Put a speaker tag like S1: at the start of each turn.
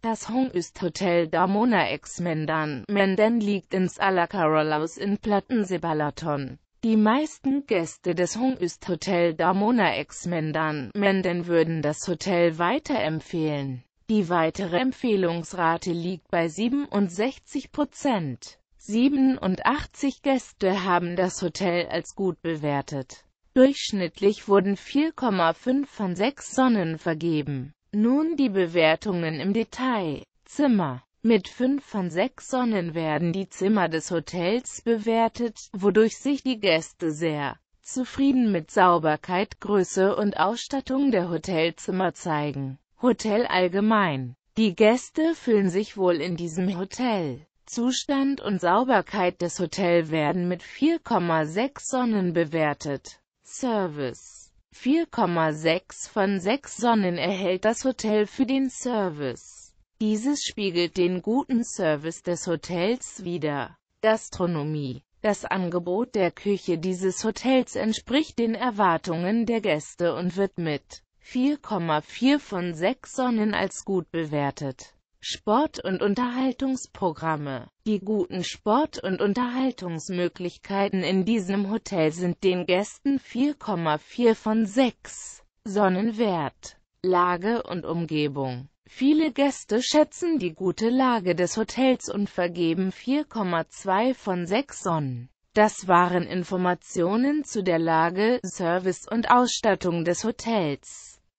S1: Das Hong ist Hotel Damona ex Mendan. Mendan liegt ins Ala Carolaus in Plattensebalaton. Die meisten Gäste des Hong ist Hotel Damona ex Mendan. Mendan würden das Hotel weiterempfehlen. Die weitere Empfehlungsrate liegt bei 67 Prozent. 87 Gäste haben das Hotel als gut bewertet. Durchschnittlich wurden 4,5 von 6 Sonnen vergeben. Nun die Bewertungen im Detail. Zimmer mit 5 von 6 Sonnen werden die Zimmer des Hotels bewertet, wodurch sich die Gäste sehr zufrieden mit Sauberkeit, Größe und Ausstattung der Hotelzimmer zeigen. Hotel allgemein. Die Gäste fühlen sich wohl in diesem Hotel. Zustand und Sauberkeit des Hotels werden mit 4,6 Sonnen bewertet. Service 4,6 von 6 Sonnen erhält das Hotel für den Service. Dieses spiegelt den guten Service des Hotels wider. Gastronomie das Angebot der Küche dieses Hotels entspricht den Erwartungen der Gäste und wird mit 4,4 von 6 Sonnen als gut bewertet. Sport- und Unterhaltungsprogramme. Die guten Sport- und Unterhaltungsmöglichkeiten in diesem Hotel sind den Gästen 4,4 von 6 Sonnenwert Lage und Umgebung Viele Gäste schätzen die gute Lage des Hotels und vergeben 4,2 von 6 Sonnen. Das waren Informationen zu der Lage, Service und Ausstattung des Hotels.